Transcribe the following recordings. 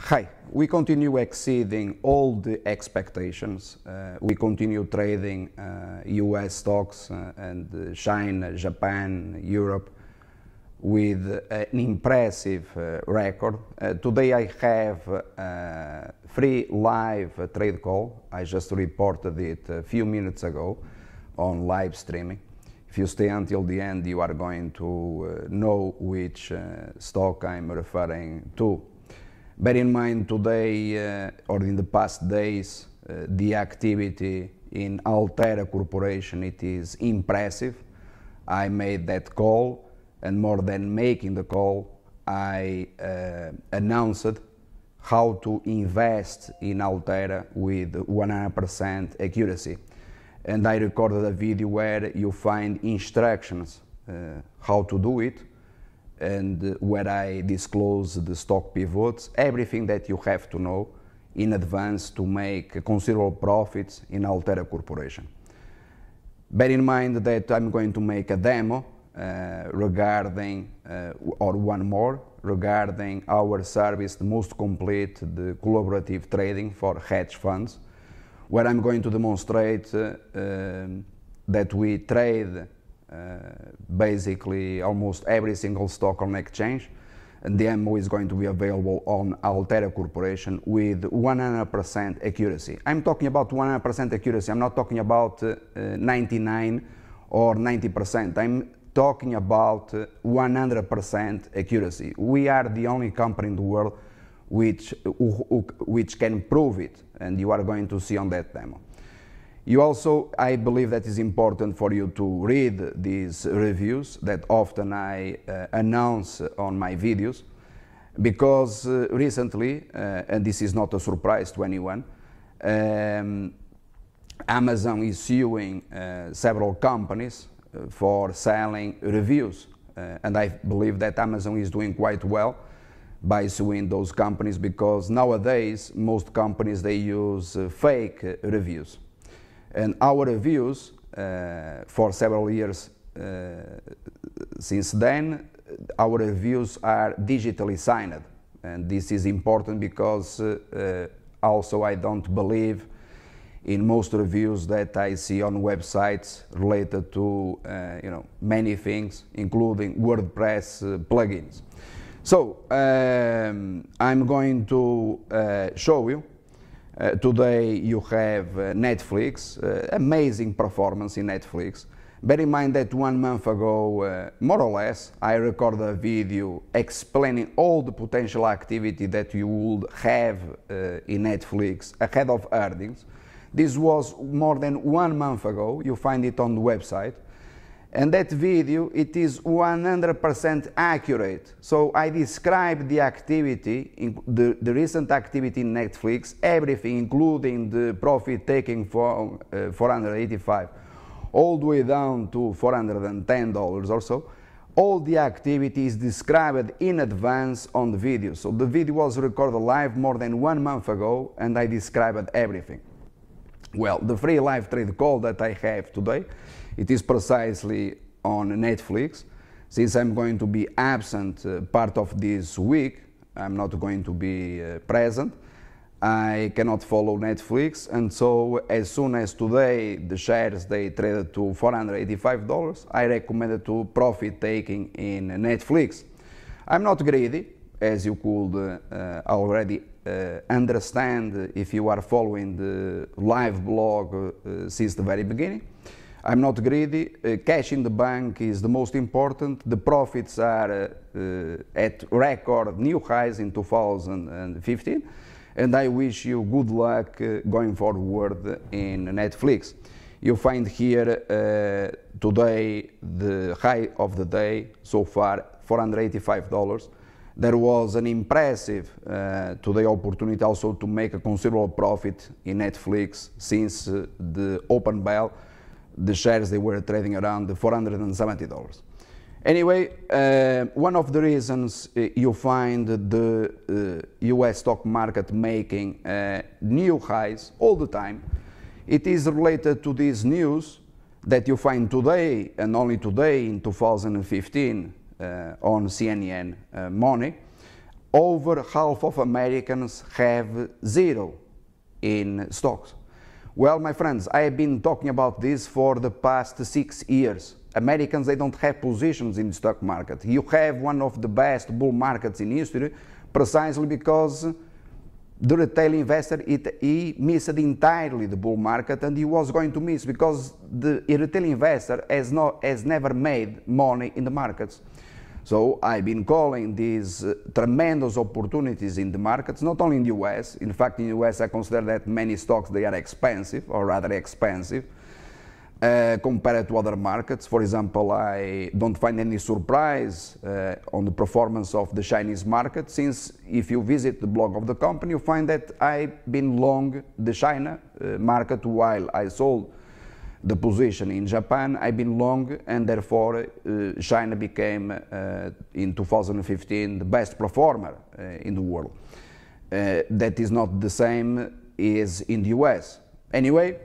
Hi. We continue exceeding all the expectations. Uh, we continue trading US uh, stocks uh, and China, Japan, Europe with an impressive record. today I have free live trade call. I just reported it a few minutes ago on live streaming. If you stay until the end, you are going to know which stock I'm referring to. Bear in mind today uh, or in the past days, uh, the activity in Altera Corporation, it is impressive. I made that call, and more than making the call, I uh, announced how to invest in Altera with 100% accuracy. And I recorded a video where you find instructions uh, how to do it and where I disclose the stock pivots, everything that you have to know in advance to make considerable profits in Altera Corporation. Bear in mind that I'm going to make a demo uh, regarding, uh, or one more, regarding our service, the most complete, the collaborative trading for hedge funds, where I'm going to demonstrate uh, um, that we trade uh, basically almost every single stock on exchange. And the MO is going to be available on Altera Corporation with 100% accuracy. I'm talking about 100% accuracy. I'm not talking about uh, uh, 99 or 90%. I'm talking about 100% accuracy. We are the only company in the world which, which can prove it, and you are going to see on that demo. You also, I believe that is important for you to read these reviews that often I uh, announce on my videos because uh, recently, uh, and this is not a surprise to anyone, um, Amazon is suing uh, several companies uh, for selling reviews. Uh, and I believe that Amazon is doing quite well by suing those companies because nowadays most companies they use fake reviews. And our views uh, for several years uh, since then, our views are digitally signed. And this is important because uh, also I don't believe in most reviews that I see on websites related to uh, you know many things, including WordPress uh, plugins. So um, I'm going to uh, show you uh, today you have eh, Netflix, eh, amazing performance in Netflix. Bear in mind that one month ago, more or less, I recorded a video explaining all the potential activity that you would have in Netflix ahead of earnings. This was more than one month ago. You find it on the website and that video it is 100% accurate so i describe the activity the, the recent activity in netflix everything including the profit taking for uh, 485 all the way down to 410 dollars or so all the activity is described in advance on the video so the video was recorded live more than one month ago and i described everything well, the free live trade call that I have today, it is precisely on Netflix. Since I'm going to be absent uh, part of this week, I'm not going to be uh, present. I cannot follow Netflix, and so as soon as today the shares they traded to $485, I recommended to profit taking in Netflix. I'm not greedy as you could uh, already uh, understand if you are following the live blog uh, since the very beginning. I'm not greedy. Uh, cash in the bank is the most important. The profits are uh, uh, at record new highs in 2015. And I wish you good luck going forward in Netflix. You find here today the high of the day so far $485 there was an impressive uh, today opportunity also to make a considerable profit in Netflix since uh, the open bell, the shares they were trading around the $470. Anyway, uh, one of the reasons uh, you find the US uh, stock market making uh, new highs all the time, it is related to this news that you find today and only today in 2015 Eh, on CNN eh, Money, over half of Americans have zero in stocks. Well, my friends, I have been talking about this for the past six years. Americans, they don't have positions in the stock market. You have one of the best bull markets in history precisely because the retail investor, it, he missed entirely the bull market and he was going to miss because the retail investor has, not, has never made money in the markets. So I've been calling these uh, tremendous opportunities in the markets, not only in the US. In fact, in the US, I consider that many stocks, they are expensive or rather expensive uh, compared to other markets. For example, I don't find any surprise uh, on the performance of the Chinese market since if you visit the blog of the company, you find that I've been long the China uh, market while I sold the position in Japan I've been long and therefore uh, China became uh, in 2015 the best performer uh, in the world. Uh, that is not the same as in the US. Anyway,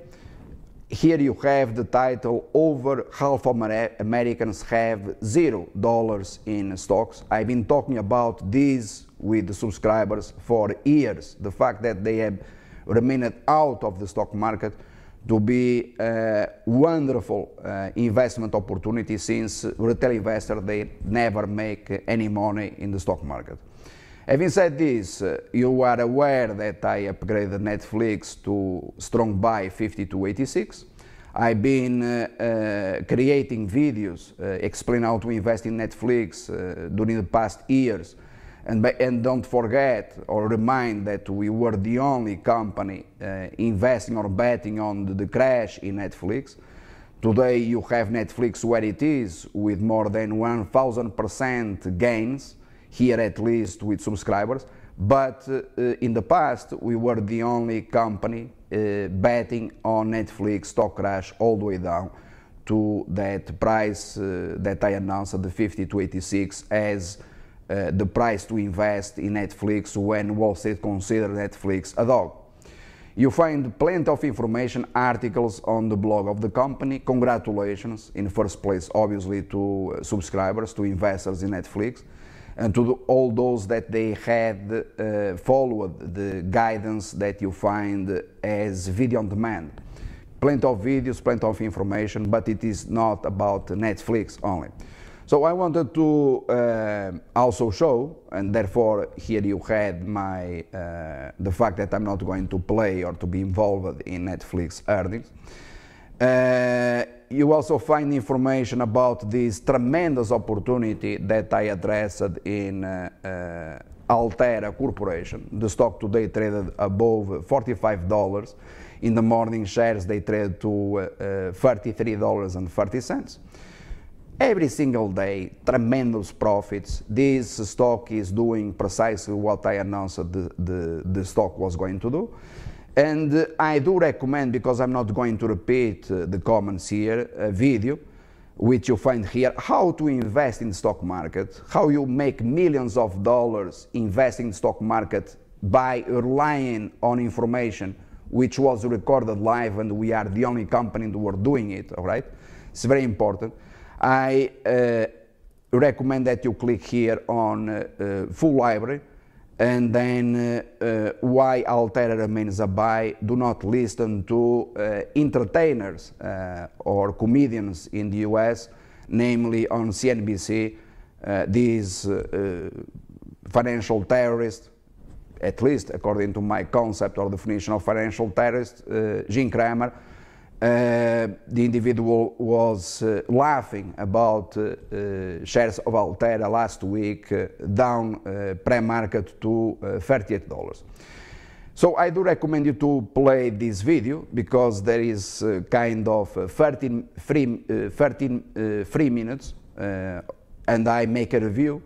here you have the title over half of Americans have zero dollars in stocks. I've been talking about this with the subscribers for years. The fact that they have remained out of the stock market to be a wonderful uh, investment opportunity since retail investors they never make any money in the stock market. Having said this, uh, you are aware that I upgraded Netflix to strong buy 50 to 86. I've been uh, uh creating videos uh, explaining how to invest in Netflix uh, during the past years and, and don't forget or remind that we were the only company uh, investing or betting on the, the crash in Netflix. Today you have Netflix where it is with more than 1000% gains, here at least with subscribers. But uh, uh, in the past, we were the only company uh, betting on Netflix stock crash all the way down to that price uh, that I announced at the 50 to 86 as uh, the price to invest in Netflix when Wall Street considered Netflix a dog. You find plenty of information, articles on the blog of the company. Congratulations, in first place, obviously, to uh, subscribers, to investors in Netflix, and to the, all those that they had uh, followed the guidance that you find as video on demand. Plenty of videos, plenty of information, but it is not about Netflix only. So I wanted to uh, also show, and therefore here you had my uh, the fact that I'm not going to play or to be involved in Netflix earnings. Uh, you also find information about this tremendous opportunity that I addressed in uh, uh, Altera Corporation. The stock today traded above $45. In the morning shares, they traded to uh, $33.30 every single day, tremendous profits. This stock is doing precisely what I announced the, the, the stock was going to do. And uh, I do recommend, because I'm not going to repeat uh, the comments here, a video which you find here, how to invest in stock market, how you make millions of dollars investing in stock market by relying on information which was recorded live and we are the only company in the world doing it, all right? It's very important. I uh, recommend that you click here on uh, uh full library and then why uh, uh, Altera remains a buy. Do not listen to entertainers or comedians in the US, namely on CNBC, these financial terrorists at least according to my concept or definition of financial terrorist, uh, Gene Kramer, uh, the individual was uh, laughing about uh, shares of Altera last week, down pre-market to $38. So I do recommend you to play this video because there is uh, kind of uh, 13 free, uh, 13 free minutes and I make a review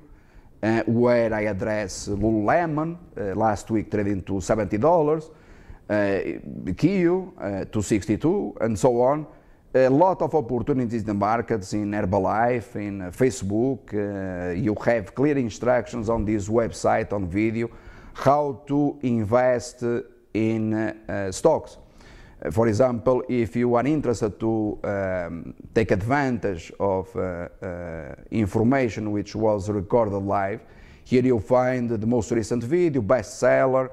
where I address Lululemon last week trading to $70 uh, Kiu, uh, 262, and so on. A lot of opportunities in the markets, in Herbalife, in uh, Facebook. You have clear instructions on this website, on video, how to invest in stocks. For example, if you are interested to um, take advantage of uh, uh, information which was recorded live, here you find the most recent video, bestseller,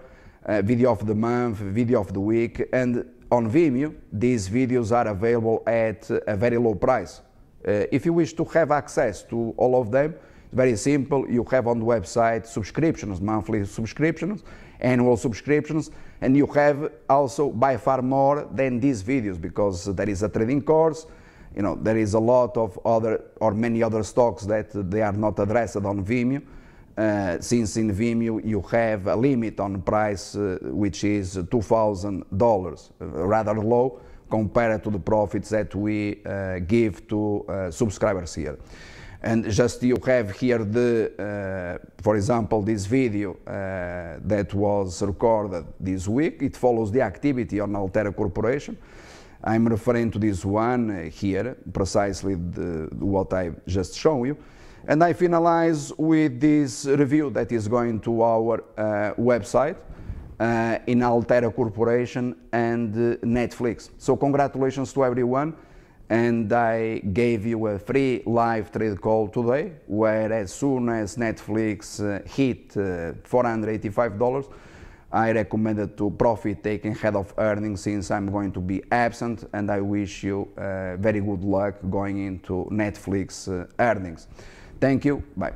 uh, video of the month, video of the week, and on Vimeo, these videos are available at a very low price. Uh, if you wish to have access to all of them, it's very simple. You have on the website subscriptions, monthly subscriptions, annual subscriptions, and you have also by far more than these videos because there is a trading course. You know, there is a lot of other or many other stocks that they are not addressed on Vimeo. Uh, since in Vimeo you have a limit on price uh, which is $2,000, uh, rather low compared to the profits that we uh, give to uh, subscribers here. And just you have here the, for example, this video that was recorded this week. It follows the activity on Altera Corporation. I'm referring to this one here, precisely the, what I've just shown you. And I finalize with this review that is going to our uh, website uh, in Altera Corporation and uh, Netflix. So congratulations to everyone. And I gave you a free live trade call today, where as soon as Netflix uh, hit uh, $485, I recommended to profit taking head of earnings since I'm going to be absent and I wish you uh, very good luck going into Netflix earnings. Thank you. Bye.